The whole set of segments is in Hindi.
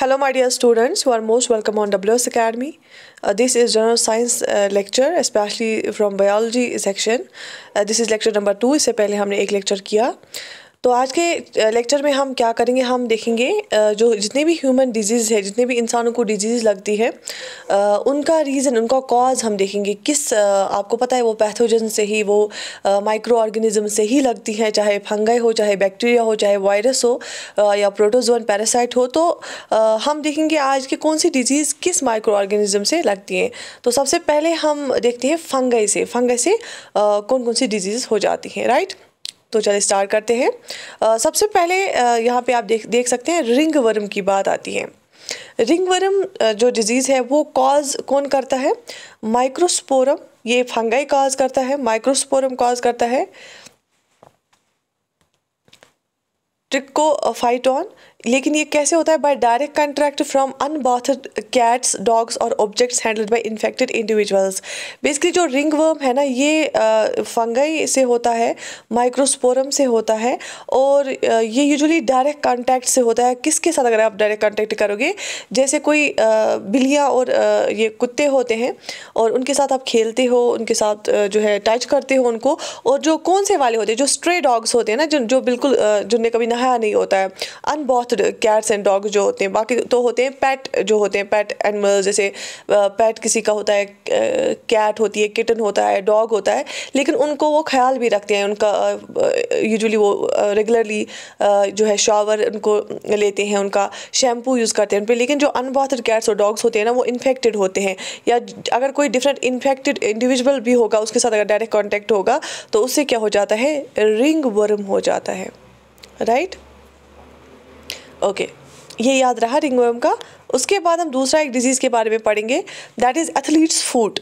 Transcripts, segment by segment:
Hello my dear students, you are most welcome on WS Academy. Uh, this is general science uh, lecture especially from biology section. Uh, this is lecture number 2, इससे पहले हमने एक lecture किया. तो आज के लेक्चर में हम क्या करेंगे हम देखेंगे जो जितने भी ह्यूमन डिजीज़ है जितने भी इंसानों को डिजीज़ लगती है उनका रीज़न उनका कॉज हम देखेंगे किस आपको पता है वो पैथोजन से ही वो माइक्रो ऑर्गेनिज्म से ही लगती हैं चाहे फंगाई हो चाहे बैक्टीरिया हो चाहे वायरस हो या प्रोटोजोन पैरासाइट हो तो हम देखेंगे आज के कौन सी डिजीज़ किस माइक्रो ऑर्गेनिज्म से लगती हैं तो सबसे पहले हम देखते हैं फंगाई से फंगाई से कौन कौन सी डिजीज़ हो जाती हैं राइट तो चलिए स्टार्ट करते हैं सबसे पहले यहाँ पे आप देख देख सकते हैं रिंग वर्म की बात आती है रिंग वर्म जो डिज़ीज़ है वो कॉज कौन करता है माइक्रोस्पोरम ये फंगाई कॉज करता है माइक्रोस्पोरम कॉज करता है ट्रिकोफाइटॉन लेकिन ये कैसे होता है by direct contract from unbathed cats dogs और objects handled by infected individuals basically जो रिंग वर्म है ना ये फंगई से होता है माइक्रोस्पोरम से होता है और ये यूजुअली डायरेक्ट कॉन्टैक्ट से होता है किसके साथ अगर आप डायरेक्ट कॉन्टैक्ट करोगे जैसे कोई बिल्लियाँ और ये कुत्ते होते हैं और उनके साथ आप खेलते हो उनके साथ जो है टच करते हो उनको और जो कौन से वाले होते हैं जो स्ट्रे डॉग्स होते हैं ना जो जो बिल्कुल जिनने कभी नहाया नहीं होता है अनबॉथ दूसरे कैट्स एंड डॉग्स जो होते हैं बाकी तो होते हैं पैट जो होते हैं पैट एनिमल्स जैसे पैट किसी का होता है कैट होती है किटन होता है डॉग होता है लेकिन उनको वो ख्याल भी रखते हैं उनका यूजुअली वो रेगुलरली जो है शावर उनको लेते हैं उनका शैम्पू यूज़ करते हैं उन पर लेकिन जो अनबाथड कैट्स और डॉग्स होते हैं ना वो इन्फेक्टेड होते हैं या अगर कोई डिफरेंट इन्फेक्टेड इंडिविजुअल भी होगा उसके साथ अगर डायरेक्ट कॉन्टैक्ट होगा तो उससे क्या हो जाता है रिंग वर्म हो जाता है राइट right? ओके ये याद रहा रिंगवर्म का उसके बाद हम दूसरा एक डिजीज़ के बारे में पढ़ेंगे that is athlete's foot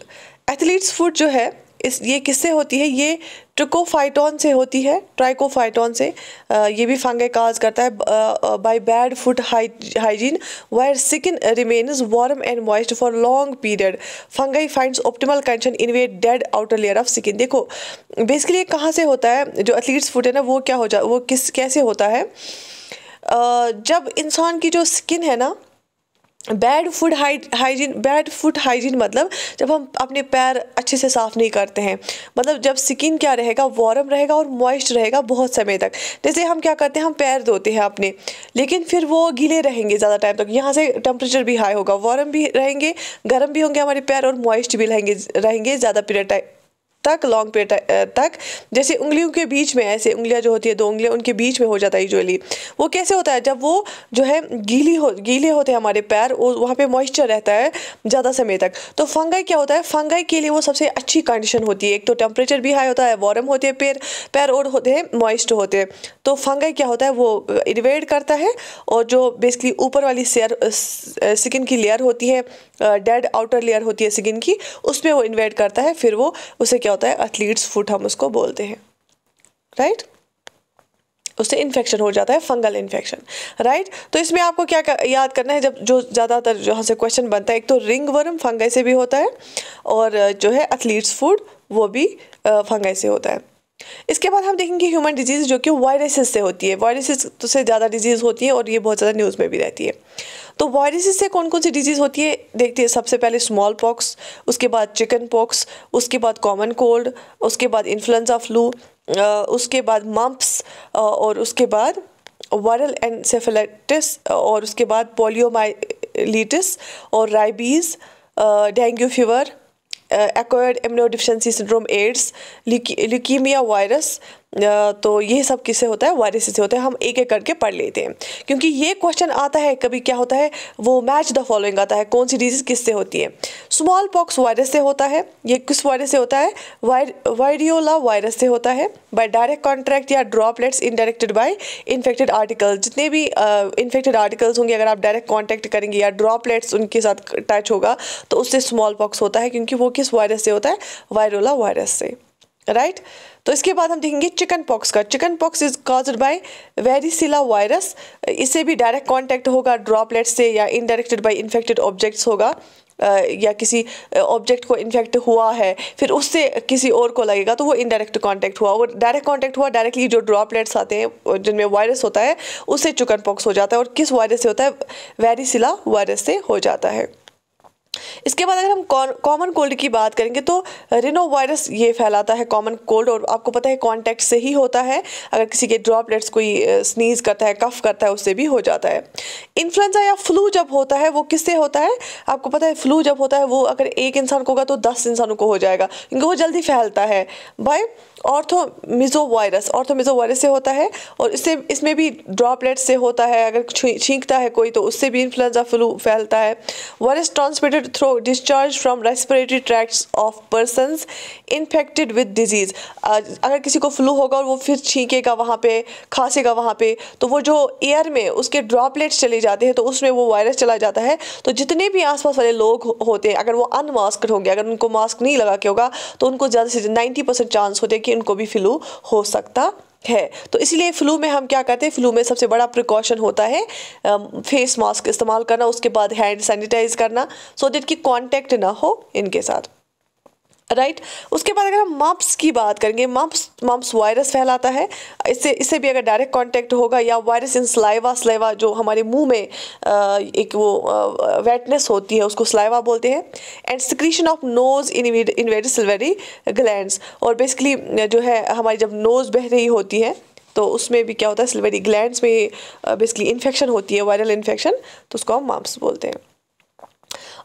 athlete's foot जो है इस ये किससे होती है ये ट्रिकोफाइटोन से होती है ट्राइकोफाइटोन से आ, ये भी फंगे काज करता है by bad foot hygiene where skin remains warm and moist for long period fungi finds optimal condition in way dead outer layer of skin देखो बेसिकली ये कहाँ से होता है जो एथलीट्स फूड है ना वो क्या हो जा वो किस कैसे होता है जब इंसान की जो स्किन है ना bad foot hygiene bad foot hygiene मतलब जब हम अपने पैर अच्छे से साफ़ नहीं करते हैं मतलब जब स्किन क्या रहेगा वार्म रहेगा और मॉइस्ट रहेगा बहुत समय तक जैसे हम क्या करते हैं हम पैर धोते हैं अपने लेकिन फिर वो गीले रहेंगे ज़्यादा टाइम तक यहाँ से टेम्परेचर भी हाई होगा वार्म भी रहेंगे गर्म भी होंगे हमारे पैर और मॉइस्ट भी रहेंगे रहेंगे ज़्यादा पीरियड तक लॉन्ग पे तक जैसे उंगलियों के बीच में ऐसे उंगलियां जो होती है दो उंगलियां उनके बीच में हो जाता है यूजली वो कैसे होता है जब वो जो है गीली हो गीले होते हैं हमारे पैर वहाँ पे मॉइस्चर रहता है ज़्यादा समय तक तो फंगाई क्या होता है फंगाई के लिए वो सबसे अच्छी कंडीशन होती है एक तो टेम्परेचर भी हाई होता है वार्म होते हैं पैर पैर और होते हैं मॉइस्ट होते हैं तो फंगाई क्या होता है वो इन्वेड करता है और जो बेसिकली ऊपर वाली सेयर स्किन की लेयर होती है डेड आउटर लेयर होती है स्किन की उसमें वो इन्वेड करता है फिर वो उसे क्या होता है अथलीट्स फुट हम उसको बोलते हैं राइट right? उससे इन्फेक्शन हो जाता है फंगल इन्फेक्शन राइट तो इसमें आपको क्या कर, याद करना है जब जो ज़्यादातर जहाँ से क्वेश्चन बनता है एक तो रिंग वर्म फंगई से भी होता है और जो है अथलीट्स फूड वो भी फंगई से होता है इसके बाद हम देखेंगे ह्यूमन डिजीज़ जो कि वायरसेस से होती है वायरसेस तो से ज़्यादा डिजीज़ होती है और ये बहुत ज़्यादा न्यूज़ में भी रहती है तो वायरसेस से कौन कौन सी डिजीज़ होती है देखती है सबसे पहले स्मॉल पॉक्स उसके बाद चिकन पॉक्स उसके बाद कॉमन कोल्ड उसके बाद इन्फ्लुंजा फ्लू उसके बाद मम्प्स और उसके बाद वायरल एनसेफेलाइटिस और उसके बाद पोलियोमाइलिटिस और rabies dengue fever acquired immunodeficiency syndrome AIDS leukaemia virus तो ये सब किससे होता है वायरस से होता है हम एक एक करके पढ़ लेते हैं क्योंकि ये क्वेश्चन आता है कभी क्या होता है वो मैच द फॉलोइंग आता है कौन सी डिजीज़ किससे होती है स्मॉल पॉक्स वायरस से होता है ये किस वायरस से होता है वायरियोला वायरस से होता है बाय डायरेक्ट कॉन्ट्रैक्ट या droplets indirectly by infected articles जितने भी इन्फेक्टेड आर्टिकल्स होंगे अगर आप डायरेक्ट कॉन्टैक्ट करेंगे या ड्रॉपलेट्स उनके साथ टच होगा तो उससे स्मॉल पॉक्स होता है क्योंकि वो किस वायरस से होता है वायरोला वायरस से राइट right? तो इसके बाद हम देखेंगे चिकन पॉक्स का chicken pox is caused by varicella virus इससे भी डायरेक्ट कॉन्टैक्ट होगा ड्रॉपलेट से या इनडायरेक्टेड बाय इन्फेक्टेड ऑब्जेक्ट्स होगा या किसी ऑब्जेक्ट को इन्फेक्ट हुआ है फिर उससे किसी और को लगेगा तो वो इनडायरेक्ट कांटेक्ट हुआ और डायरेक्ट कांटेक्ट हुआ डायरेक्टली जो ड्रॉपलेट्स आते हैं जिनमें वायरस होता है उससे चिकन पॉक्स हो जाता है और किस वायरस से होता है वेरीसिला वायरस से हो जाता है इसके बाद अगर हम कॉमन कोल्ड की बात करेंगे तो रिनो वायरस ये फैलाता है कॉमन कोल्ड और आपको पता है कॉन्टैक्ट से ही होता है अगर किसी के ड्रॉपलेट्स कोई स्नीज करता है कफ करता है उससे भी हो जाता है इन्फ्लुएंजा या फ्लू जब होता है वो किससे होता है आपको पता है फ्लू जब होता है वो अगर एक इंसान को होगा तो दस इंसानों को हो जाएगा क्योंकि वो जल्दी फैलता है बाय ऑर्थोमिजोवायरस ऑर्थोमिजोवायरस से होता है और इससे इसमें भी ड्रॉपलेट से होता है अगर छींकता है कोई तो उससे भी इन्फ्लुएंजा फ्लू फैलता है virus transmitted through discharge from respiratory tracts of person infected with disease अगर किसी को फ्लू होगा और वो फिर छींकेगा वहाँ पे खांसेगा वहाँ पे तो वो जो एयर में उसके ड्रॉपलेट्स चले जाते हैं तो उसमें वो वायरस चला जाता है तो जितने भी आसपास वाले लोग होते हैं अगर वो अनमास्क होंगे अगर उनको मास्क नहीं लगा के होगा तो उनको ज़्यादा से नाइन्टी चांस होते हैं कि पेशेंट को भी फ्लू हो सकता है तो इसलिए फ्लू में हम क्या करते हैं फ्लू में सबसे बड़ा प्रिकॉशन होता है फेस मास्क इस्तेमाल करना उसके बाद हैंड सैनिटाइज करना सो so दैट कि कांटेक्ट ना हो इनके साथ राइट उसके बाद अगर हम मम्प्स की बात करेंगे मम्प्स मम्प्स वायरस फैलाता है इससे इससे भी अगर डायरेक्ट कांटेक्ट होगा या वायरस इन स्लाइवा स्लाइवा जो हमारे मुंह में एक वो वेटनेस होती है उसको स्लाइवा बोलते हैं and secretion of nose in invade salivary gland और बेसिकली जो है हमारी जब नोज़ बह रही होती है तो उसमें भी क्या होता है सिल्वेरी ग्लैंड में बेसिकली इन्फेक्शन होती है वायरल इन्फेक्शन तो उसको हम मम्प्स बोलते हैं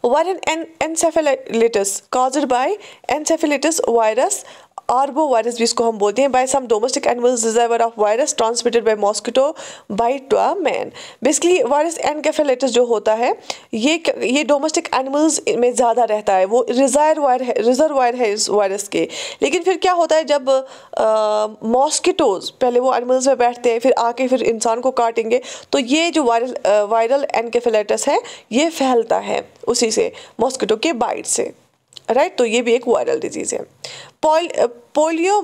Ovarian encephalitis caused by encephalitis virus arbo virus भी इसको हम बोलते हैं बाय सम डोमेस्टिक एनिमल्स डिजाइवर of virus transmitted by mosquito bite to a man basically virus encephalitis जो होता है ये ये डोमेस्टिक एनिमल्स में ज़्यादा रहता है वो रिजायर वायर है वायर है इस वायरस के लेकिन फिर क्या होता है जब मॉस्किटोज पहले वो एनिमल्स में बैठते हैं फिर आके फिर इंसान को काटेंगे तो ये जो वायरल वायरल एनकेफेलाइटिस है ये फैलता है उसी से मॉस्किटो के बाइट से राइट तो ये भी एक वायरल डिजीज़ है पोल पोलियो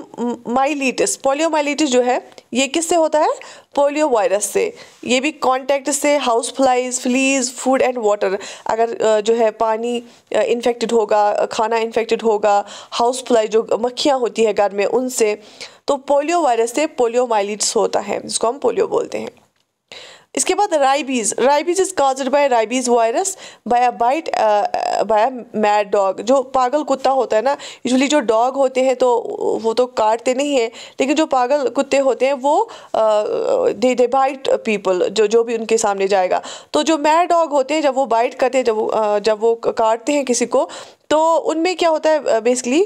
माइलिटिस पोलियो माइलीटिस जो है ये किससे होता है पोलियो वायरस से ये भी कॉन्टैक्ट से house flies fleas food and water अगर जो है पानी इन्फेक्टेड होगा खाना इन्फेक्टेड होगा हाउस फ्लाई जो मक्खियाँ होती है घर में उनसे तो पोलियो वायरस से पोलियो माइलिटिस होता है जिसको हम पोलियो बोलते हैं इसके बाद rabies rabies is caused by rabies virus by a bite by a mad dog जो पागल कुत्ता होता है ना यूजली जो डॉग होते हैं तो वो तो काटते नहीं है लेकिन जो पागल कुत्ते होते हैं वो दे दे बाइट पीपल जो जो भी उनके सामने जाएगा तो जो मैड डॉग होते हैं जब वो बाइट करते हैं जब uh, जब वो काटते हैं किसी को तो उनमें क्या होता है बेसिकली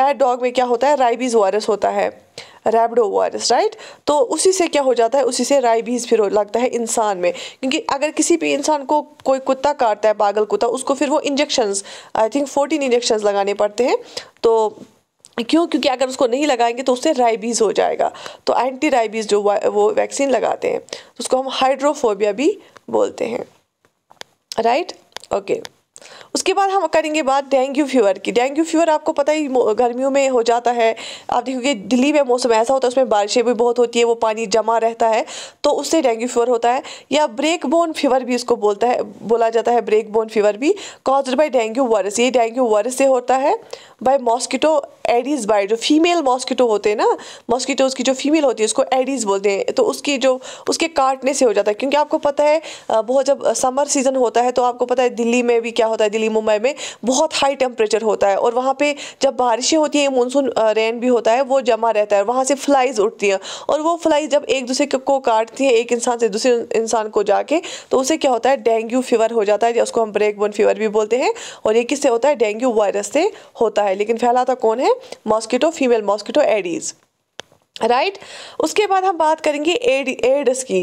मैड डॉग में क्या होता है राइबीज वायरस होता है रेबडो वायरस राइट तो उसी से क्या हो जाता है उसी से राइबीज़ फिर लगता है इंसान में क्योंकि अगर किसी भी इंसान को कोई कुत्ता काटता है पागल कुत्ता उसको फिर वो injections I think fourteen injections लगाने पड़ते हैं तो क्यों क्योंकि अगर उसको नहीं लगाएंगे तो उससे राइबीज़ हो जाएगा तो एंटी राइबीज़ जो वो वैक्सीन लगाते हैं तो उसको हम हाइड्रोफोबिया भी बोलते हैं राइट ओके okay. उसके बाद हम करेंगे बात डेंगू फीवर की डेंगू फीवर आपको पता ही गर्मियों में हो जाता है आप देखोगे दिल्ली में मौसम ऐसा होता है उसमें बारिशें भी बहुत होती है वो पानी जमा रहता है तो उससे डेंगू फीवर होता है या ब्रेक बोन फीवर भी इसको बोलता है बोला जाता है ब्रेक बोन फीवर भी कॉज बाई डेंगू वायरस ये डेंगू वायरस से होता है बाय मॉस्किटो एडीज़ बाय जो फीमेल मॉस्किटो होते हैं ना मॉस्किटो की जो फीमेल होती है उसको एडीज़ बोलते हैं तो उसकी जो उसके काटने से हो जाता है क्योंकि आपको पता है बहुत जब समर सीज़न होता है तो आपको पता है दिल्ली में भी क्या होता है दिल्ली दिल्ली मुंबई में बहुत हाई टेम्परेचर होता है और वहाँ पर जब बारिशें होती हैं मानसून रेन भी होता है वो जमा रहता है वहाँ से फ्लाइज उठती हैं और वो फ्लाइज जब एक दूसरे को काटती हैं एक इंसान से दूसरे इंसान को जाके तो उसे क्या होता है डेंगू फीवर हो जाता है या उसको हम ब्रेक बोन फीवर भी बोलते हैं और ये किससे होता है डेंगू वायरस से होता है लेकिन फैलाता कौन है mosquito female mosquito aedes right उसके बाद हम बात करेंगे एड एड्स की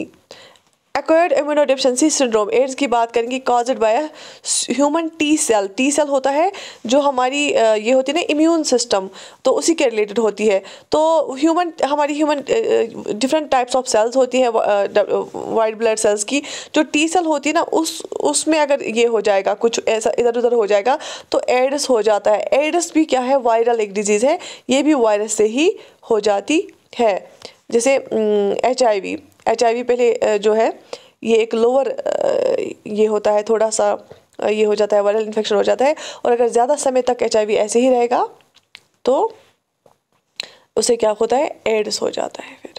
एक्वायर्ड इम्यूनोडिफिशेंसी सिंड्रोम एड्स की बात करेंगे caused by human T cell T cell होता है जो हमारी ये होती है ना इम्यून सिस्टम तो उसी के रिलेटेड होती है तो ह्यूमन हमारी human different types of cells होती है वाइट ब्लड सेल्स की जो टी सेल होती है ना उस उसमें अगर ये हो जाएगा कुछ ऐसा इधर उधर हो जाएगा तो एड्स हो जाता है एड्स भी क्या है वायरल एक डिजीज़ है ये भी वायरस से ही हो जाती है जैसे एच आई वी एच पहले जो है ये एक लोअर ये होता है थोड़ा सा ये हो जाता है वायरल इन्फेक्शन हो जाता है और अगर ज़्यादा समय तक एच ऐसे ही रहेगा तो उसे क्या होता है एड्स हो जाता है फिर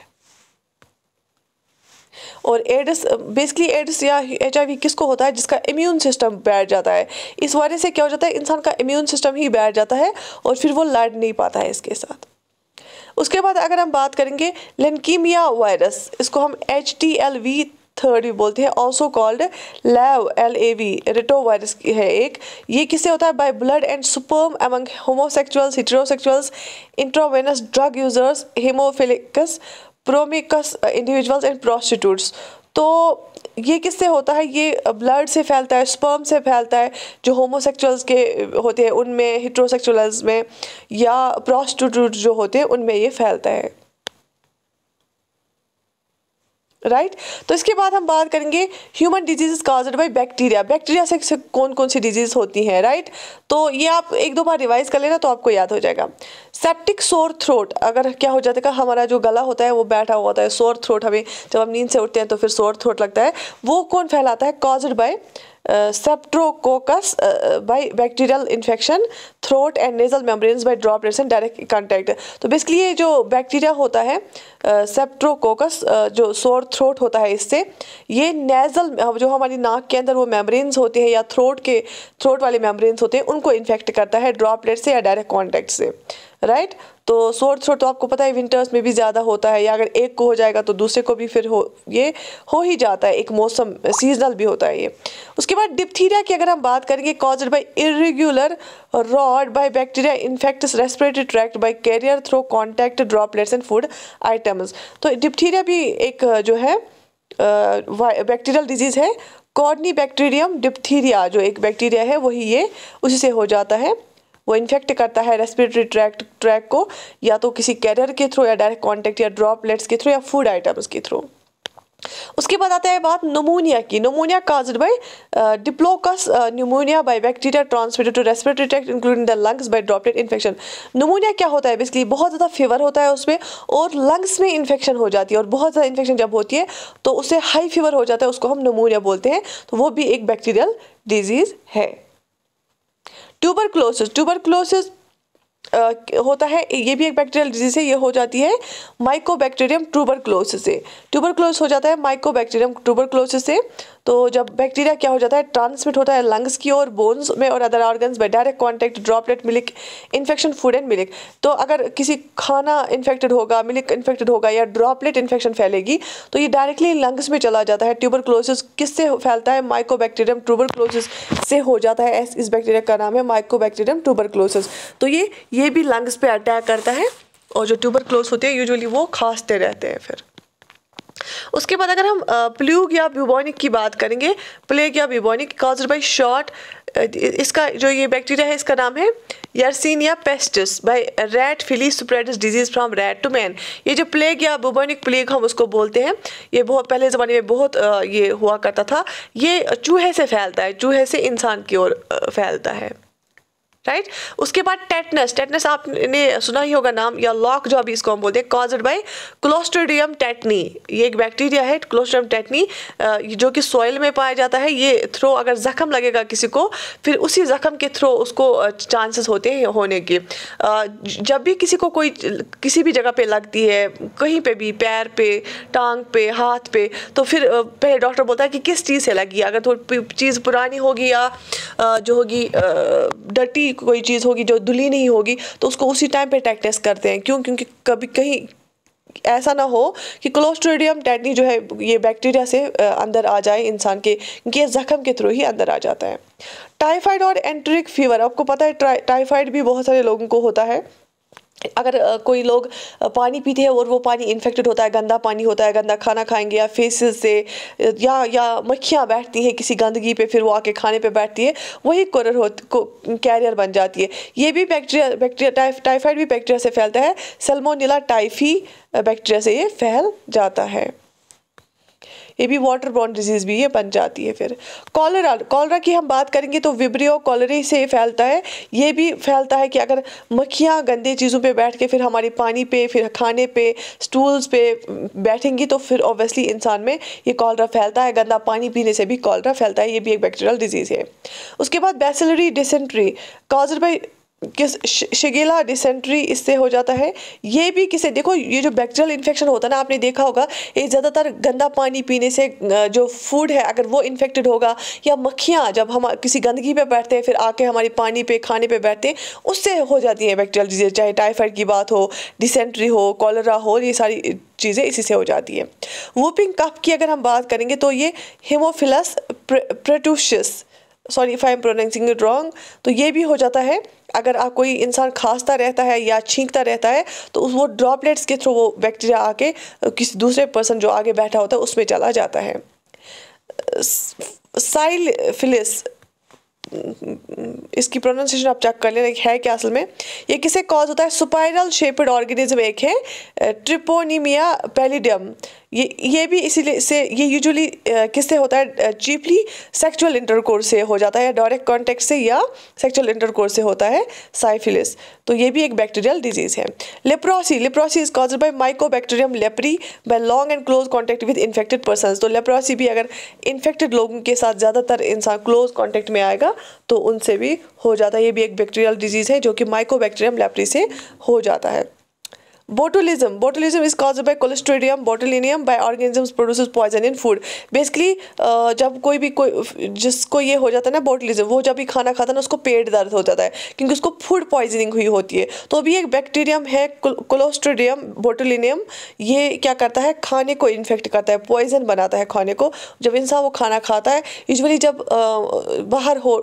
और एड्स बेसिकली एड्स या एच किसको होता है जिसका इम्यून सिस्टम बैठ जाता है इस वजह से क्या हो जाता है इंसान का इम्यून सिस्टम ही बैठ जाता है और फिर वो लड़ नहीं पाता है इसके साथ उसके बाद अगर हम बात करेंगे लेनकीमिया वायरस इसको हम H T L V third भी बोलते हैं also called LAV L A V retro virus है एक ये किससे होता है by blood and sperm among homosexuals heterosexuals intravenous drug users haemophiliacs promiscuous individuals and prostitutes तो ये किससे होता है ये ब्लड से फैलता है स्पर्म से फैलता है जो होमोसेक्चुअल्स के होते हैं उनमें हिट्रोसेक्चुअल्स में या प्रोस्टिट्यूट जो होते हैं उनमें ये फैलता है राइट right? तो इसके बाद हम बात करेंगे human disease caused by bacteria bacteria से कौन कौन सी डिजीज होती हैं राइट right? तो ये आप एक दो बार रिवाइज कर लेना तो आपको याद हो जाएगा सेप्टिक सोर थ्रोट अगर क्या हो जाता है हमारा जो गला होता है वो बैठा हुआ होता है सोर थ्रोट हमें जब हम नींद से उठते हैं तो फिर सोर थ्रोट लगता है वो कौन फैलाता है caused by streptococcus by bacterial infection throat and nasal membranes by droplets and direct contact तो बेसिकली ये जो बैक्टीरिया होता है सेप्ट्रोकोकस जो सोर थ्रोट होता है इससे ये नेजल जो हमारी नाक के अंदर वो मेम्ब्रेन्स होते हैं या थ्रोट के थ्रोट वाले मेम्ब्रेन्स होते हैं उनको इन्फेक्ट करता है ड्रॉपलेट से या डायरेक्ट कॉन्टैक्ट से राइट तो शोर शोर तो आपको पता है विंटर्स में भी ज़्यादा होता है या अगर एक को हो जाएगा तो दूसरे को भी फिर हो ये हो ही जाता है एक मौसम सीजनल भी होता है ये उसके बाद डिप्थीरिया की अगर हम बात करेंगे cause by irregular rod by bacteria infect respiratory tract by carrier through contact droplets and food items तो डिप्थीरिया भी एक जो है बैक्टीरियल डिजीज़ है कॉर्नी बैक्टीरियम डिप्थीरिया जो एक बैक्टीरिया है वही ये उसी से हो जाता है वो इन्फेक्ट करता है रेस्पिरेटरी ट्रैक ट्रैक को या तो किसी कैरियर के थ्रू या डायरेक्ट कॉन्टैक्ट या ड्रॉपलेट्स के थ्रू या फूड आइटम्स के थ्रू उसके बाद आता है बात नमूनिया की pneumonia caused by diplococcus pneumoniae by bacteria transmitted to respiratory tract including the lungs by droplet infection pneumonia क्या होता है बेसिकली बहुत ज़्यादा फीवर होता है उसमें और लंग्स में इन्फेक्शन हो जाती है और बहुत ज़्यादा इन्फेक्शन जब होती है तो उससे हाई फीवर हो जाता है उसको हम नमूनिया बोलते हैं तो वो भी एक बैक्टीरियल डिजीज़ है tuberculosis tuberculosis होता है ये भी एक बैक्टीरियल डिजीज है ये हो जाती है माइकोबैक्टीरियम ट्यूबरक्लोसिस से ट्यूबरक्लोस हो जाता है माइकोबैक्टीरियम ट्यूबरक्लोसिस से तो जब बैक्टीरिया क्या हो जाता है ट्रांसमिट होता है लंग्स की ओर बोन्स में और अदर ऑर्गन्स में direct contact droplet milk infection food and milk तो अगर किसी खाना इन्फेक्टेड होगा मिलिक इन्फेक्टेड होगा या ड्रॉपलेट इन्फेक्शन फैलेगी तो ये डायरेक्टली लंग्स में चला जाता है ट्यूबरक्लोसिस किससे फैलता है माइकोबैक्टीरियम ट्यूबरक्लोसिस से हो जाता है इस बैक्टीरिया का नाम है माइकोबैक्टीरियम ट्यूबरक्लोसिस तो ये ये भी लंग्स पे अटैक करता है और जो ट्यूबर क्लोज होते हैं यूजुअली वो खांसते रहते हैं फिर उसके बाद अगर हम प्लूग या ब्यूबॉनिक की बात करेंगे प्लेग या ब्यूबॉनिक कॉज बाई शॉर्ट इसका जो ये बैक्टीरिया है इसका नाम है Yersinia pestis by rat flea spread disease from rat to man ये जो प्लेग या बुबोनिक प्लेग हम उसको बोलते हैं ये बहुत पहले ज़माने में बहुत ये हुआ करता था ये चूहे से फैलता है चूहे से इंसान की ओर फैलता है राइट right? उसके बाद टेटनस टेटनस आपने सुना ही होगा नाम या लॉक जो अभी इसको हम बोलते हैं कॉजड बाई क्लोस्ट्रोडियम टेटनी ये एक बैक्टीरिया है क्लोस्ट्रोडियम टेटनी जो कि सॉइल में पाया जाता है ये थ्रो अगर जख्म लगेगा किसी को फिर उसी जख्म के थ्रो उसको चांसेस होते हैं होने के जब भी किसी को कोई किसी भी जगह पे लगती है कहीं पे भी पैर पे टांग पे हाथ पे तो फिर पहले डॉक्टर बोलता है कि किस चीज़ से लगी अगर थोड़ी चीज़ पुरानी होगी या जो होगी डटी कोई चीज़ होगी जो धुली नहीं होगी तो उसको उसी टाइम पे टैग टेस्ट करते हैं क्यों क्योंकि कभी कहीं ऐसा ना हो कि क्लोस्ट्रोडियम टैटनी जो है ये बैक्टीरिया से अंदर आ जाए इंसान के क्योंकि ये ज़ख़म के थ्रू ही अंदर आ जाता है टाइफाइड और एंट्रिक फीवर आपको पता है टाइफाइड भी बहुत सारे लोगों को होता है अगर कोई लोग पानी पीते हैं और वो पानी इन्फेक्टेड होता है गंदा पानी होता है गंदा खाना खाएंगे या फेसेस से या या मक्खियाँ बैठती हैं किसी गंदगी पे फिर वो आके खाने पे बैठती है वही कोरर हो को, कैरियर बन जाती है ये भी बैक्टीरिया बैक्टीरिया टाइफ टाइफाइड भी बैक्टीरिया से फैलता है सलमोनिला टाइफी बैक्टीरिया से ये फैल जाता है ये भी वाटर बॉन्ड डिजीज़ भी ये बन जाती है फिर कॉलरा कॉलरा की हम बात करेंगे तो विब्रियो कॉलरे से फैलता है ये भी फैलता है कि अगर मक्खियाँ गंदे चीज़ों पर बैठ के फिर हमारे पानी पे फिर खाने पे स्टूल्स पे बैठेंगी तो फिर ऑब्वियसली इंसान में ये कॉलरा फैलता है गंदा पानी पीने से भी कॉलरा फैलता है ये भी एक बैक्टीरियल डिजीज़ है उसके बाद बेसलरी डिसेंट्री काजर बाई किस शिगेला डिसेंट्री इससे हो जाता है ये भी किसे देखो ये जो बैक्टीरियल इन्फेक्शन होता है ना आपने देखा होगा ये ज़्यादातर गंदा पानी पीने से जो फूड है अगर वो इन्फेक्टेड होगा या मक्खियाँ जब हम किसी गंदगी पे बैठते हैं फिर आके हमारे पानी पे खाने पे बैठते हैं उससे हो जाती है बैक्टीरियल डिजीज चाहे टाइफाइड की बात हो डिसेंट्री हो कॉलरा हो ये सारी चीज़ें इसी से हो जाती है वूपिंग कफ की अगर हम बात करेंगे तो ये हेमोफिलस प्र, sorry if I am pronouncing it wrong तो ये भी हो जाता है अगर आप कोई इंसान खांसता रहता है या छींकता रहता है तो वो ड्रॉपलेट्स के थ्रू वो बैक्टीरिया आके किसी दूसरे पर्सन जो आगे बैठा होता है उसमें चला जाता है साइल फिलिस इसकी प्रोनाउंसिएशन आप चेक कर लेना है क्या असल में ये किसे कॉज होता है सुपाइरल शेपड ऑर्गेनिज्म एक है ट्रिपोनीमिया पेलीडियम ये ये भी इसीलिए से ये यूजुअली किससे होता है चीपली सेक्चुअल इंटरकोर्स से हो जाता है या डायरेक्ट कॉन्टेक्ट से या सेक्चुअल इंटरकोर्स से होता है साइफिलिस तो ये भी एक बैक्टीरियल डिजीज़ है leprosy leprosy is cause by mycobacterium leprae by long and close contact with infected person तो लेप्रोसी भी अगर इन्फेक्टेड लोगों के साथ ज़्यादातर इंसान क्लोज कॉन्टेक्ट में आएगा तो उनसे भी हो जाता है ये भी एक बैक्टीरियल डिजीज़ है जो कि माइकोबैक्टीरियम लेप्री से हो जाता है botulism botulism is cause by clostridium botulinum by organisms produce poison in food basically जब कोई भी कोई जिसको ये हो जाता है ना बोटलिज्म वो जब भी खाना खाता है ना उसको पेट दर्द हो जाता है क्योंकि उसको फूड पॉइजनिंग हुई होती है तो अभी एक बैक्टीरियम है कोलोस्ट्रोडियम बोटुलिनियम ये क्या करता है खाने को इन्फेक्ट करता है पॉइजन बनाता है खाने को जब इंसान वो खाना खाता है यूजली जब बाहर हो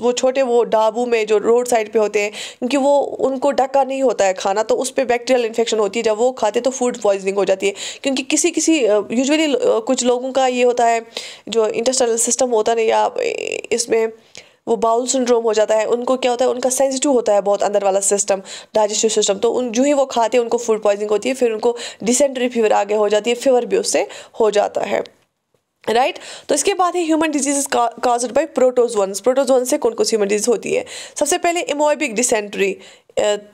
वो छोटे वो डाबू में जो रोड साइड पर होते हैं क्योंकि वो उनको डका नहीं होता है खाना तो उस पर बैक्टीरियल इन्फेक्ट इन्फेक्शन होती है जब वो खाते तो फूड पॉइजनिंग हो जाती है क्योंकि किसी किसी यूजुअली कुछ लोगों का ये होता है जो इंटरस्टल सिस्टम होता नहीं या इसमें वो बाउल सिंड्रोम हो जाता है उनको क्या होता है उनका सेंसिटिव होता है बहुत अंदर वाला सिस्टम डाइजेस्टिव सिस्टम तो उन जो ही वो खाते हैं उनको फूड पॉइजनिंग होती है फिर उनको डिसेंट्री फीवर आगे हो जाती है फीवर भी उससे हो जाता है राइट right? तो इसके बाद है human disease caused by protozoans protozoan से कौन कौन सी ह्यूमन डिजीज होती है सबसे पहले इमोबिक डिसेंट्री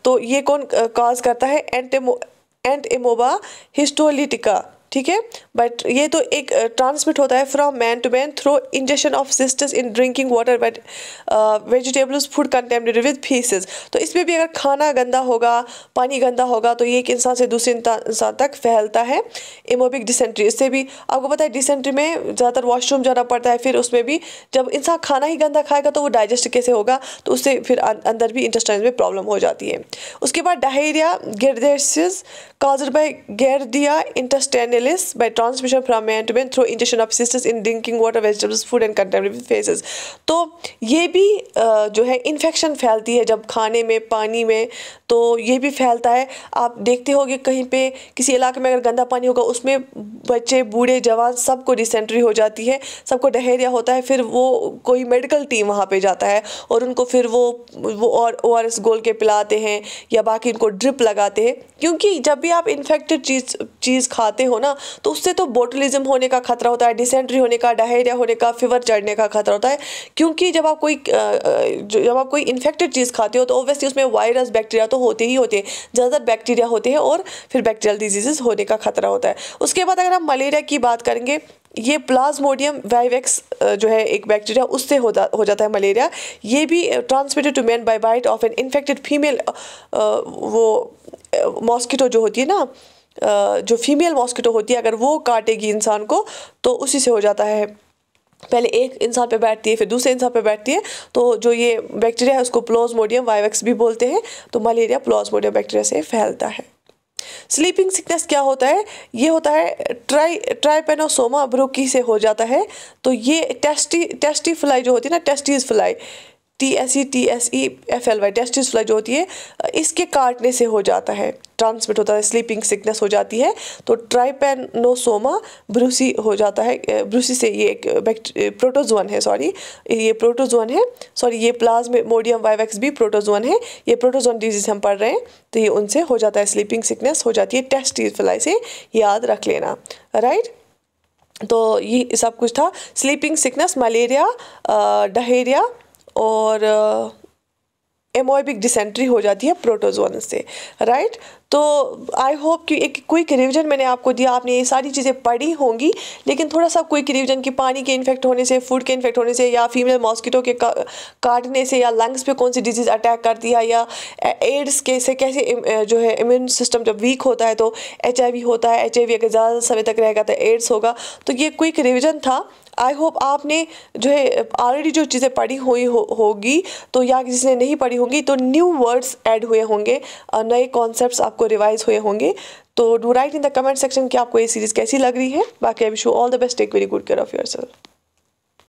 तो ये कौन काज करता है एंटेमो एंट इमोबा हिस्टोलिटिका ठीक है बट ये तो एक ट्रांसमिट uh, होता है from man to man through injection of cysts in drinking water but vegetables food contaminated with faeces तो इसमें भी अगर खाना गंदा होगा पानी गंदा होगा तो ये एक इंसान से दूसरे इंसान तक फैलता है इमोबिक डिसेंट्री इससे भी आपको पता है डिसेंट्री में ज़्यादातर वॉशरूम जाना पड़ता है फिर उसमें भी जब इंसान खाना ही गंदा खाएगा तो वो डाइजेस्ट कैसे होगा तो उससे फिर अं-, अंदर भी इंटेस्टाइन में प्रॉब्लम हो जाती है उसके बाद diarrhoea giardiasis caused by giardia intestinalis syphilis by transmission from man through ingestion of cysts in drinking water vegetables food and contaminated faces तो ये भी जो है इन्फेक्शन फैलती है जब खाने में पानी में तो ये भी फैलता है आप देखते होगे कहीं पे किसी इलाके में अगर गंदा पानी होगा उसमें बच्चे बूढ़े जवान सबको डिसेंट्री हो जाती है सबको डहेरिया होता है फिर वो कोई मेडिकल टीम वहाँ पर जाता है और उनको फिर वो वो और ओ आर एस गोल के पिलाते हैं या बाकी उनको ड्रिप लगाते हैं क्योंकि जब भी आप इन्फेक्टेड चीज़ चीज़ खाते हो ना ना तो उससे तो बोटलिज्म होने का खतरा होता है डिसेंट्री होने का डहेरिया होने का फीवर चढ़ने का खतरा होता है क्योंकि जब आप कोई जब आप कोई इन्फेक्टेड चीज़ खाते हो तो ऑब्वियसली उसमें वायरस बैक्टीरिया तो होते ही होते हैं ज़्यादातर बैक्टीरिया होते हैं और फिर बैक्टीरियल डिजीजेज होने का खतरा होता है उसके बाद अगर हम मलेरिया की बात करेंगे ये प्लाज्मोडियम वाइवेक्स जो है एक बैक्टीरिया उससे हो, हो जाता है मलेरिया ये भी transmitted to man by bite of an infected female वो मॉस्किटो जो होती है ना जो फीमेल मॉस्किटो होती है अगर वो काटेगी इंसान को तो उसी से हो जाता है पहले एक इंसान पे बैठती है फिर दूसरे इंसान पे बैठती है तो जो ये बैक्टीरिया है उसको प्लोजमोडियम वाइवेक्स भी बोलते हैं तो मलेरिया प्लोजमोडियम बैक्टीरिया से फैलता है स्लीपिंग सिकनेस क्या होता है ये होता है ट्राई ट्राइपेनोसोमा ब्रोकी से हो जाता है तो ये टेस्टी टेस्टी फ्लाई जो होती है ना tsetse fly T S E T S E F L Y tsetse flies होती है इसके काटने से हो जाता है ट्रांसमिट होता है स्लीपिंग सिकनेस हो जाती है तो ट्राइपेनोसोमा ब्रूसी हो जाता है ब्रूसी से ये एक प्रोटोजोन है सॉरी ये प्रोटोजोन है सॉरी ये मोडियम वाइवेक्स भी प्रोटोजोन है ये प्रोटोजोन डिजीज हम पढ़ रहे हैं तो ये उनसे हो जाता है स्लीपिंग सिकनेस हो जाती है टेस्टिस फ्लाई से याद रख लेना राइट right? तो ये सब कुछ था स्लीपिंग सिकनेस मलेरिया डहेरिया और uh, एमोबिक डिसेंट्री हो जाती है प्रोटोजोन से राइट तो आई होप कि एक क्विक रिविजन मैंने आपको दिया आपने ये सारी चीज़ें पढ़ी होंगी लेकिन थोड़ा सा क्विक रिविजन कि पानी के इन्फेक्ट होने से फूड के इन्फेक्ट होने से या फीमेल मॉस्किटो के का, काटने से या लंग्स पे कौन सी डिजीज़ अटैक करती है या एड्स के से कैसे जो है इम्यून सिस्टम जब वीक होता है तो एच होता है एच अगर ज़्यादा समय तक रहेगा तो एड्स होगा तो ये क्विक रिविजन था आई होप आपने जो है ऑलरेडी जो चीज़ें पढ़ी हुई हो, होगी तो या जिसने नहीं पढ़ी होगी तो न्यू वर्ड्स ऐड हुए होंगे नए कॉन्सेप्ट आपको रिवाइज हुए होंगे तो do write in the comment section कि आपको ये सीरीज़ कैसी लग रही है बाकी I wish you all the best take very good care of your self